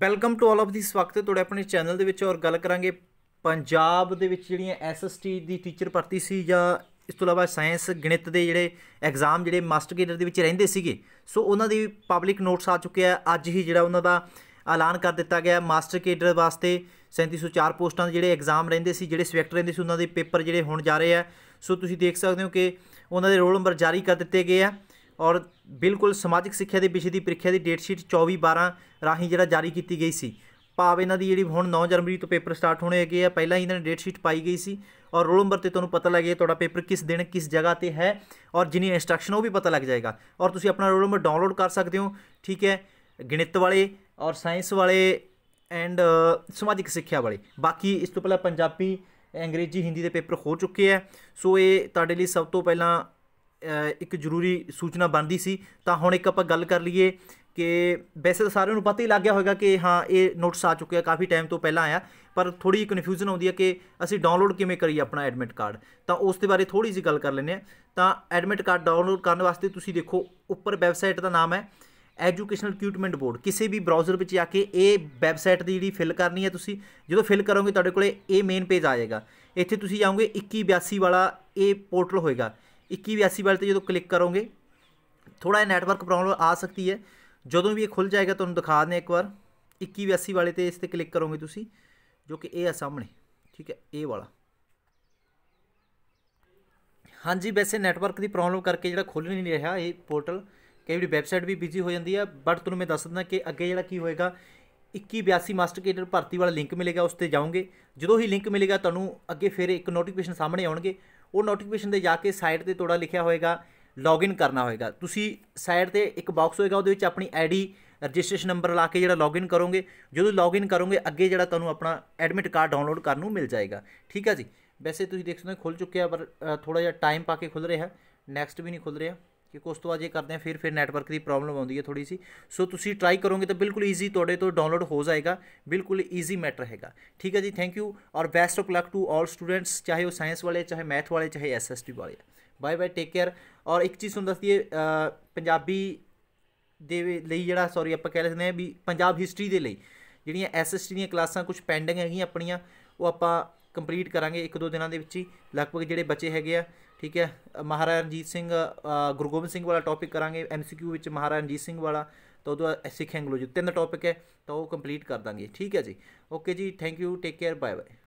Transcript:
welcome to all of ਦੀ ਸਵਾਗਤ ਹੈ ਤੁਹਾਡੇ ਆਪਣੇ ਚੈਨਲ ਦੇ ਵਿੱਚ ਔਰ ਗੱਲ ਕਰਾਂਗੇ ਪੰਜਾਬ ਦੇ ਵਿੱਚ ਜਿਹੜੀਆਂ ਐਸਐਸਟੀ ਦੀ ਟੀਚਰ ਭਰਤੀ ਸੀ ਜਾਂ ਇਸ ਤੋਂ ਇਲਾਵਾ ਸਾਇੰਸ ਗਣਿਤ ਦੇ ਜਿਹੜੇ ਐਗਜ਼ਾਮ ਜਿਹੜੇ ਮਾਸਟ ਕੇਡਰ ਦੇ ਵਿੱਚ ਰਹਿੰਦੇ ਸੀਗੇ ਸੋ ਉਹਨਾਂ ਦੀ ਪਬਲਿਕ ਨੋਟਸ ਆ ਚੁੱਕੇ ਆ ਅੱਜ ਹੀ ਜਿਹੜਾ ਉਹਨਾਂ ਦਾ ਐਲਾਨ ਕਰ ਦਿੱਤਾ ਗਿਆ ਮਾਸਟਰ ਕੇਡਰ ਵਾਸਤੇ 3704 ਪੋਸਟਾਂ ਦੇ ਜਿਹੜੇ ਐਗਜ਼ਾਮ ਰਹਿੰਦੇ ਸੀ ਜਿਹੜੇ ਸਿਲੈਕਟ ਰਹਿੰਦੇ ਸੀ ਉਹਨਾਂ ਦੇ ਪੇਪਰ ਜਿਹੜੇ ਹੁਣ ਜਾ ਰਹੇ ਆ ਸੋ ਤੁਸੀਂ ਦੇਖ ਸਕਦੇ ਹੋ ਕਿ ਉਹਨਾਂ ਦੇ ਰੋਲ ਨੰਬਰ ਜਾਰੀ ਕਰ ਦਿੱਤੇ ਗਏ ਆ ਔਰ ਬਿਲਕੁਲ ਸਮਾਜਿਕ ਸਿੱਖਿਆ ਦੇ ਵਿਸ਼ੇ ਦੀ ਪ੍ਰੀਖਿਆ ਦੀ ਡੇਟ ਸ਼ੀਟ 24 12 ਰਾਹੀਂ ਜਿਹੜਾ ਜਾਰੀ ਕੀਤੀ ਗਈ ਸੀ ਭਾਵ ਇਹਨਾਂ ਦੀ ਜਿਹੜੀ ਹੁਣ 9 ਜਨਵਰੀ ਤੋਂ ਪੇਪਰ ਸਟਾਰਟ ਹੋਣੇ ਹੈਗੇ ਆ ਪਹਿਲਾਂ ਹੀ ਇਹਨਾਂ ਨੇ ਡੇਟ ਸ਼ੀਟ ਪਾਈ ਗਈ ਸੀ ਔਰ ਰੋਲ ਨੰਬਰ ਤੇ ਤੁਹਾਨੂੰ ਪਤਾ ਲੱਗ ਗਿਆ ਤੁਹਾਡਾ ਪੇਪਰ ਕਿਸ ਦਿਨ ਕਿਸ ਜਗ੍ਹਾ ਤੇ ਹੈ ਔਰ ਜਿਨੀ ਇਨਸਟਰਕਸ਼ਨ ਉਹ ਵੀ ਪਤਾ ਲੱਗ ਜਾਏਗਾ ਔਰ ਤੁਸੀਂ ਆਪਣਾ ਰੋਲ ਨੰਬਰ ਡਾਊਨਲੋਡ ਕਰ ਸਕਦੇ ਹੋ ਠੀਕ ਹੈ ਗਣਿਤ ਵਾਲੇ ਔਰ ਸਾਇੰਸ ਵਾਲੇ ਐਂਡ ਸਮਾਜਿਕ ਸਿੱਖਿਆ ਵਾਲੇ ਬਾਕੀ ਇਸ ਤੋਂ ਪਹਿਲਾਂ ਪੰਜਾਬੀ ਅੰਗਰੇਜ਼ੀ ਹਿੰਦੀ ਦੇ ਪੇਪਰ ਹੋ ਚੁੱਕੇ ਆ ਸੋ ਇਹ ਤੁਹਾਡੇ ਲਈ ਸਭ ਤੋਂ ਪਹਿਲਾਂ ਇੱਕ ਜ਼ਰੂਰੀ ਸੂਚਨਾ ਬਣਦੀ ਸੀ ਤਾਂ ਹੁਣ ਇੱਕ ਆਪਾਂ ਗੱਲ ਕਰ ਲਈਏ ਕਿ ਵੈਸੇ ਤਾਂ ਸਾਰਿਆਂ ਨੂੰ ਪਤਾ ਹੀ ਲੱਗ ਗਿਆ ਹੋਵੇਗਾ ਕਿ ਹਾਂ ਇਹ ਨੋਟਿਸ ਆ ਚੁੱਕਿਆ ਕਾਫੀ ਟਾਈਮ ਤੋਂ ਪਹਿਲਾਂ ਆਇਆ ਪਰ ਥੋੜੀ ਕਨਫਿਊਜ਼ਨ ਆਉਂਦੀ ਹੈ ਕਿ ਅਸੀਂ ਡਾਊਨਲੋਡ ਕਿਵੇਂ ਕਰੀਏ ਆਪਣਾ ਐਡਮਿਟ ਕਾਰਡ ਤਾਂ ਉਸ ਦੇ ਬਾਰੇ ਥੋੜੀ ਜੀ ਗੱਲ ਕਰ ਲੈਂਦੇ ਆ ਤਾਂ ਐਡਮਿਟ ਕਾਰਡ ਡਾਊਨਲੋਡ ਕਰਨ ਵਾਸਤੇ ਤੁਸੀਂ ਦੇਖੋ ਉੱਪਰ ਵੈਬਸਾਈਟ ਦਾ ਨਾਮ ਹੈ ਐਜੂਕੇਸ਼ਨਲ ਰਿਕਰੂਟਮੈਂਟ ਬੋਰਡ ਕਿਸੇ ਵੀ ਬ੍ਰਾਊਜ਼ਰ ਵਿੱਚ ਜਾ ਕੇ ਇਹ ਵੈਬਸਾਈਟ ਦੀ ਜਿਹੜੀ ਫਿਲ ਕਰਨੀ ਹੈ ਤੁਸੀਂ ਜਦੋਂ ਫਿਲ ਕਰੋਗੇ ਤੁਹਾਡੇ ਕੋਲੇ ਇਹ ਮੇਨ ਪੇਜ ਆ ਜਾਏਗਾ ਇੱਥੇ ਤੁਸੀਂ ਜਾਓਗੇ 2182 ਵਾਲਾ ਇਹ ਪੋਰਟਲ ਹੋਏਗਾ 2182 ਵਾਲੇ ਤੇ ਜਦੋਂ ਕਲਿੱਕ ਕਰੋਗੇ ਥੋੜਾ ਜਿਹਾ ਨੈਟਵਰਕ ਪ੍ਰੋਬਲਮ ਆ ਸਕਦੀ ਹੈ ਜਦੋਂ ਵੀ ਇਹ ਖੁੱਲ ਜਾਏਗਾ ਤੁਹਾਨੂੰ ਦਿਖਾ ਦਿੰਦੇ ਇੱਕ ਵਾਰ 2182 ਵਾਲੇ ਤੇ ਇਸ ਤੇ ਕਲਿੱਕ ਕਰੋਗੇ ਤੁਸੀਂ ਜੋ ਕਿ ਇਹ ਆ ਸਾਹਮਣੇ ਠੀਕ ਹੈ ਇਹ ਵਾਲਾ ਹਾਂਜੀ ਵੈਸੇ ਨੈਟਵਰਕ ਦੀ ਪ੍ਰੋਬਲਮ ਕਰਕੇ ਜਿਹੜਾ ਖੁੱਲ ਨਹੀਂ ਰਿਹਾ ਇਹ ਪੋਰਟਲ ਕਈ ਵਾਰੀ ਵੈਬਸਾਈਟ ਵੀ ਬਿਜ਼ੀ ਹੋ ਜਾਂਦੀ ਹੈ ਬਟ ਤੁਹਾਨੂੰ ਮੈਂ ਦੱਸ ਦਿੰਦਾ ਕਿ ਅੱਗੇ ਜਿਹੜਾ ਕੀ ਹੋਏਗਾ 2182 ਮਾਸਟਰ ਕੇਡਰ ਭਰਤੀ ਵਾਲਾ ਲਿੰਕ ਮਿਲੇਗਾ ਉਸ ਤੇ ਜਾਓਗੇ ਜਦੋਂ ਹੀ ਲਿੰਕ ਮਿਲੇਗਾ ਤੁਹਾਨੂੰ ਅੱਗੇ ਫਿਰ ਇੱਕ ਨੋਟੀਫਿਕੇਸ਼ਨ ਸਾਹਮਣੇ ਆਉਣਗੇ ਉਹ ਨੋਟੀਫਿਕੇਸ਼ਨ ਤੇ ਜਾ ਕੇ ਸਾਈਟ ਤੇ ਤੁਹਾਡਾ ਲਿਖਿਆ ਹੋਏਗਾ ਲੌਗਇਨ ਕਰਨਾ ਹੋਏਗਾ ਤੁਸੀਂ ਸਾਈਟ ਤੇ ਇੱਕ ਬਾਕਸ ਹੋਏਗਾ ਉਹਦੇ ਵਿੱਚ ਆਪਣੀ ਆਈਡੀ ਰਜਿਸਟ੍ਰੇਸ਼ਨ ਨੰਬਰ ਲਾ ਕੇ ਜਿਹੜਾ ਲੌਗਇਨ ਕਰੋਗੇ ਜਦੋਂ ਲੌਗਇਨ ਕਰੋਗੇ ਅੱਗੇ ਜਿਹੜਾ ਤੁਹਾਨੂੰ ਆਪਣਾ ਐਡਮਿਟ ਕਾਰਡ ਡਾਊਨਲੋਡ ਕਰਨ ਨੂੰ ਮਿਲ ਜਾਏਗਾ ਠੀਕ ਹੈ ਜੀ ਵੈਸੇ ਤੁਸੀਂ ਦੇਖ ਸਕਦੇ ਹੋ ਖੁੱਲ ਚੁੱਕਿਆ ਪਰ ਥੋੜਾ ਜਿਹਾ ਟਾਈਮ ਪਾ ਕੇ ਖੁੱਲ ਰਿਹਾ ਨੈਕਸਟ ਵੀ ਨਹੀਂ ਖੁੱਲ ਰਿਹਾ ਕਿਉਂਕਿ ਉਸ ਤੋਂ ਬਾਅਦ ਜੇ ਕਰਦੇ ਆ ਫਿਰ ਫਿਰ ਨੈਟਵਰਕ ਦੀ ਪ੍ਰੋਬਲਮ ਆਉਂਦੀ ਹੈ ਥੋੜੀ ਸੀ ਸੋ ਤੁਸੀਂ ਟਰਾਈ ਕਰੋਗੇ ਤਾਂ ਬਿਲਕੁਲ ਈਜ਼ੀ ਤੁਹਾਡੇ ਤੋਂ ਡਾਊਨਲੋਡ ਹੋ ਜਾਏਗਾ ਬਿਲਕੁਲ ਈਜ਼ੀ ਮੈਟਰ ਹੈਗਾ ਠੀਕ ਹੈ ਜੀ ਥੈਂਕ ਯੂ ਔਰ best of luck to all students ਚਾਹੇ ਉਹ ਸਾਇੰਸ ਵਾਲੇ ਚਾਹੇ ਮੈਥ ਵਾਲੇ ਚਾਹੇ ਐਸਐਸਟੀ ਵਾਲੇ ਬਾਏ ਬਾਏ ਟੇਕ ਕੇਅਰ ਔਰ ਇੱਕ ਚੀਜ਼ ਹੁੰਦੀ ਸੀ ਪੰਜਾਬੀ ਦੇ ਲਈ ਜਿਹੜਾ ਸੌਰੀ ਆਪਾਂ ਕਹਿ ਲੈਂਦੇ ਆ ਵੀ ਪੰਜਾਬ ਹਿਸਟਰੀ ਦੇ ਲਈ ਜਿਹੜੀਆਂ ਐਸਐਸਟੀ ਦੀਆਂ ਕਲਾਸਾਂ ਕੁਝ ਪੈਂਡਿੰਗ ਹੈਗੀਆਂ ਆਪਣੀਆਂ ਉਹ ਆਪਾਂ ਕੰਪਲੀਟ ਕਰਾਂਗੇ ਇੱਕ ਦੋ ਦਿਨਾਂ ਦੇ ਵਿੱਚ ਹੀ ਲਗਭਗ ਜਿਹੜੇ ਬੱਚੇ ਹੈਗੇ ਆ ਠੀਕ ਹੈ ਮਹਾਰਾਜਾ ਰਣਜੀਤ ਸਿੰਘ ਗੁਰੂ ਗੋਬਿੰਦ ਸਿੰਘ ਵਾਲਾ ਟੌਪਿਕ ਕਰਾਂਗੇ ਐਮਸੀਕਿਊ ਵਿੱਚ ਮਹਾਰਾਜਾ ਰਣਜੀਤ ਸਿੰਘ ਵਾਲਾ ਤਾਂ ਉਹਦਾ ਸਿੱਖ ਐਂਗਲੋ ਜੀ ਤਿੰਨ ਟੌਪਿਕ ਹੈ ਤਾਂ ਉਹ ਕੰਪਲੀਟ ਕਰ ਦਾਂਗੇ ਠੀਕ ਹੈ ਜੀ ਓਕੇ ਜੀ thank you take care bye bye